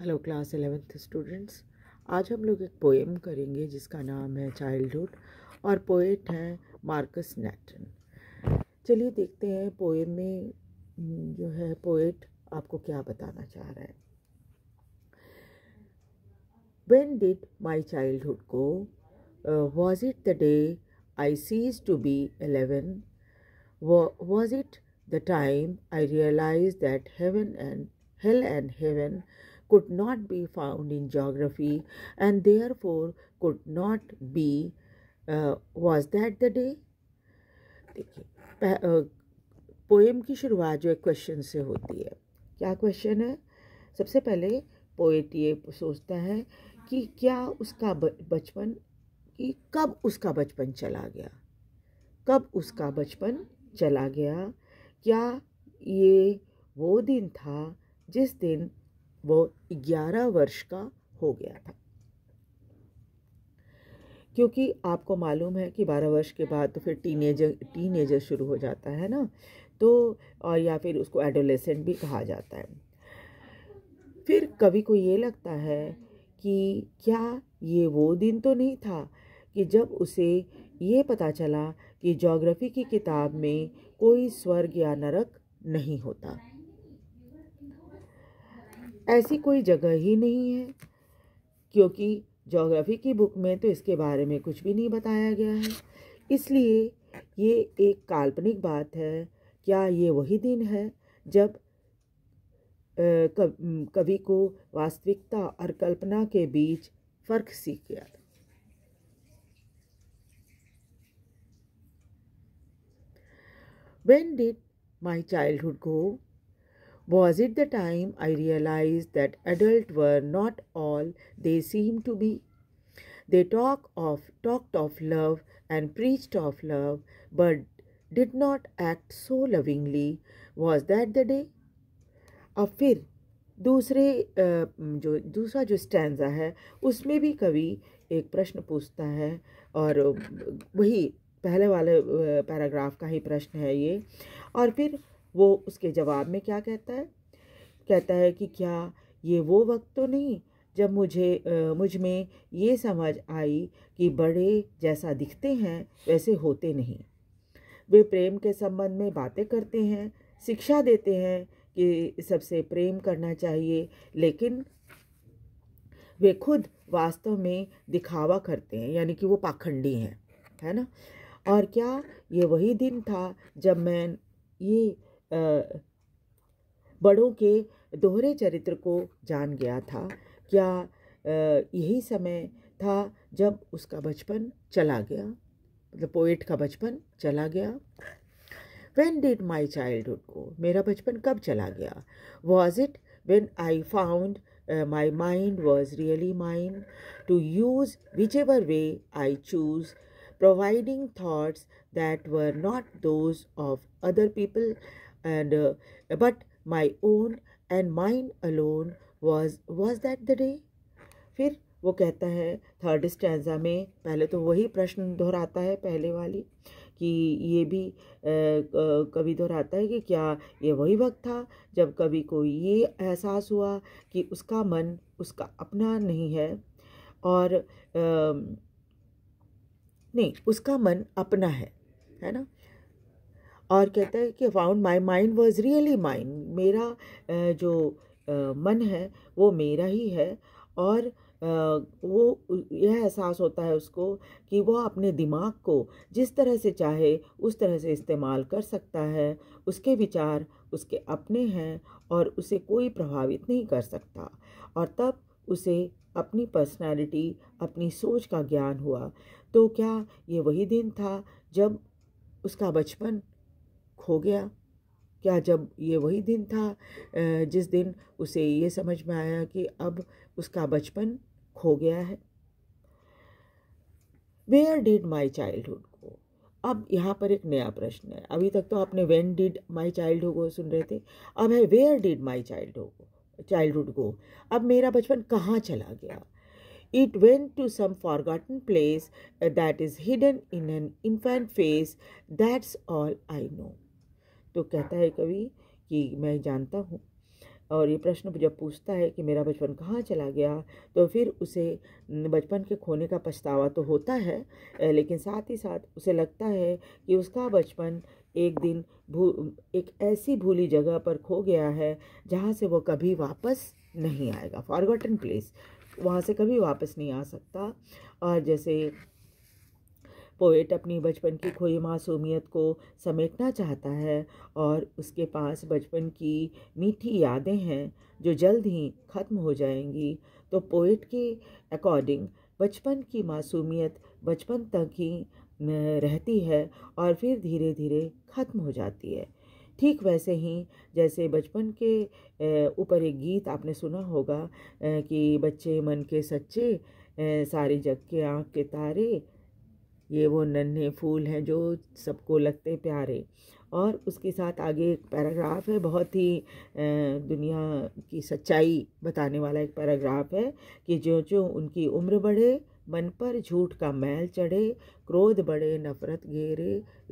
Hello class eleventh students आज हम लोग एक पोएम करेंगे जिसका नाम है चाइल्डहुड और पोएट हैं मार्कस नेटन चलिए देखते हैं पोएम में हम्म, जो है पोएट आपको क्या बताना चाह रहा है when did my childhood go was it the day I ceased to be eleven was it the time I realise that heaven and hell and heaven could not be found in geography and therefore could not be uh, was that the day देखिए poem की शुरुआत जो है question से होती है क्या question है सबसे पहले पोएट ये सोचता है कि क्या उसका बचपन कि कब उसका बचपन चला गया कब उसका बचपन चला गया क्या ये वो दिन था जिस दिन वो ग्यारह वर्ष का हो गया था क्योंकि आपको मालूम है कि बारह वर्ष के बाद तो फिर टीनेजर टीनेजर शुरू हो जाता है ना तो और या फिर उसको एडोलेसेंट भी कहा जाता है फिर कवि को ये लगता है कि क्या ये वो दिन तो नहीं था कि जब उसे ये पता चला कि जोग्राफ़ी की किताब में कोई स्वर्ग या नरक नहीं होता ऐसी कोई जगह ही नहीं है क्योंकि जोग्राफ़ी की बुक में तो इसके बारे में कुछ भी नहीं बताया गया है इसलिए ये एक काल्पनिक बात है क्या ये वही दिन है जब कवि को वास्तविकता और कल्पना के बीच फर्क सीख गया था did my childhood go Was it the time I realized that adult were not all they seemed to be? They talk of, talked of love and preached of love, but did not act so lovingly. Was that the day? अब फिर दूसरे जो दूसरा जो stanza है उसमें भी कवि एक प्रश्न पूछता है और वही पहले वाले पैराग्राफ का ही प्रश्न है ये और फिर वो उसके जवाब में क्या कहता है कहता है कि क्या ये वो वक्त तो नहीं जब मुझे मुझ में ये समझ आई कि बड़े जैसा दिखते हैं वैसे होते नहीं वे प्रेम के संबंध में बातें करते हैं शिक्षा देते हैं कि सबसे प्रेम करना चाहिए लेकिन वे खुद वास्तव में दिखावा करते हैं यानी कि वो पाखंडी हैं है ना और क्या ये वही दिन था जब मैं ये बड़ों के दोहरे चरित्र को जान गया था क्या यही समय था जब उसका बचपन चला गया मतलब पोइट का बचपन चला गया when did my childhood go मेरा बचपन कब चला गया was it when I found my mind was really mind to use whichever way I choose providing thoughts that were not those of other people and uh, but my own and mine alone was was that the day फिर वो कहता है third stanza में पहले तो वही प्रश्न दोहराता है पहले वाली कि ये भी कभी दोहराता है कि क्या ये वही वक्त था जब कभी को ये एहसास हुआ कि उसका मन उसका अपना नहीं है और आ, नहीं उसका मन अपना है है ना और कहता है कि found my mind was really mind मेरा जो मन है वो मेरा ही है और वो यह एहसास होता है उसको कि वह अपने दिमाग को जिस तरह से चाहे उस तरह से इस्तेमाल कर सकता है उसके विचार उसके अपने हैं और उसे कोई प्रभावित नहीं कर सकता और तब उसे अपनी पर्सनालिटी अपनी सोच का ज्ञान हुआ तो क्या ये वही दिन था जब उसका बचपन खो गया क्या जब ये वही दिन था जिस दिन उसे ये समझ में आया कि अब उसका बचपन खो गया है वेयर डिड माई चाइल्डहुड को अब यहाँ पर एक नया प्रश्न है अभी तक तो आपने वेन डिड माई चाइल्डहुड को सुन रहे थे अब है where did my childhood child childhood को अब मेरा बचपन कहाँ चला गया it went to some forgotten place that is hidden in an infant face that's all I know तो कहता है कवि कि मैं जानता हूँ और ये प्रश्न जब पूछता है कि मेरा बचपन कहाँ चला गया तो फिर उसे बचपन के खोने का पछतावा तो होता है लेकिन साथ ही साथ उसे लगता है कि उसका बचपन एक दिन भू एक ऐसी भूली जगह पर खो गया है जहाँ से वो कभी वापस नहीं आएगा फॉरगॉटन प्लेस वहाँ से कभी वापस नहीं आ सकता और जैसे पोइट अपनी बचपन की खोई मासूमियत को समेटना चाहता है और उसके पास बचपन की मीठी यादें हैं जो जल्द ही ख़त्म हो जाएंगी तो पोइट के अकॉर्डिंग बचपन की मासूमियत बचपन तक ही रहती है और फिर धीरे धीरे ख़त्म हो जाती है ठीक वैसे ही जैसे बचपन के ऊपर एक गीत आपने सुना होगा कि बच्चे मन के सच्चे सारे जग के आँख के तारे ये वो नन्हे फूल हैं जो सबको लगते प्यारे और उसके साथ आगे एक पैराग्राफ है बहुत ही दुनिया की सच्चाई बताने वाला एक पैराग्राफ है कि जो जो उनकी उम्र बढ़े मन पर झूठ का मैल चढ़े क्रोध बढ़े नफ़रत घेरे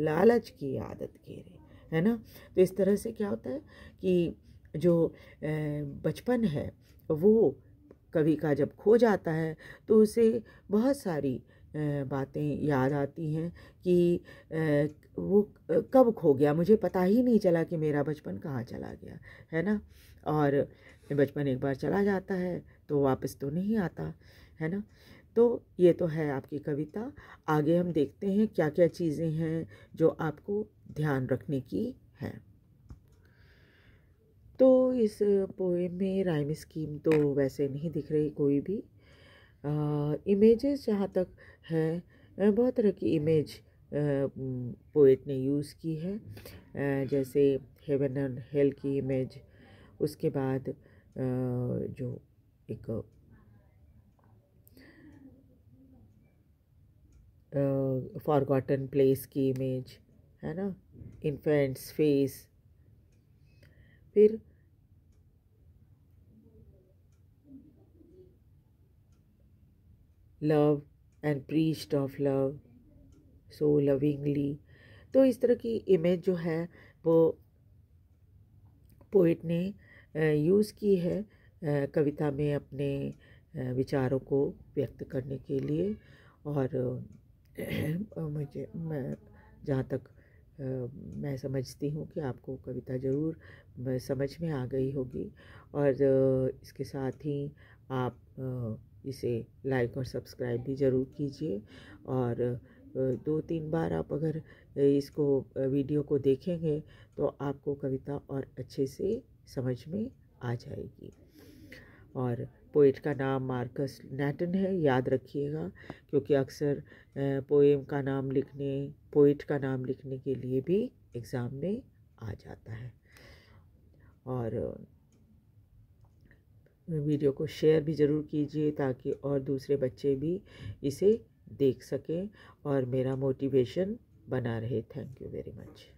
लालच की आदत घेरे है ना तो इस तरह से क्या होता है कि जो बचपन है वो कवि का जब खो जाता है तो उसे बहुत सारी बातें याद आती हैं कि वो कब खो गया मुझे पता ही नहीं चला कि मेरा बचपन कहाँ चला गया है ना और बचपन एक बार चला जाता है तो वापस तो नहीं आता है ना तो ये तो है आपकी कविता आगे हम देखते हैं क्या क्या चीज़ें हैं जो आपको ध्यान रखने की हैं तो इस पोएम में राइम स्कीम तो वैसे नहीं दिख रही कोई भी इमेजेस जहाँ तक हैं बहुत तरह की इमेज पोइट ने यूज़ की है जैसे हेवन एंड हेल की इमेज उसके बाद जो एक फॉरगॉटन प्लेस की इमेज है ना इन्फेंट्स फेस फिर love and priest of love so lovingly तो इस तरह की इमेज जो है वो पोइट ने यूज़ की है कविता में अपने विचारों को व्यक्त करने के लिए और मुझे मैं जहाँ तक मैं समझती हूँ कि आपको कविता ज़रूर समझ में आ गई होगी और इसके साथ ही आप इसे लाइक और सब्सक्राइब भी ज़रूर कीजिए और दो तीन बार आप अगर इसको वीडियो को देखेंगे तो आपको कविता और अच्छे से समझ में आ जाएगी और पोइट का नाम मार्कस नैटन है याद रखिएगा क्योंकि अक्सर पोएम का नाम लिखने पोइट का नाम लिखने के लिए भी एग्ज़ाम में आ जाता है और वीडियो को शेयर भी ज़रूर कीजिए ताकि और दूसरे बच्चे भी इसे देख सकें और मेरा मोटिवेशन बना रहे थैंक यू वेरी मच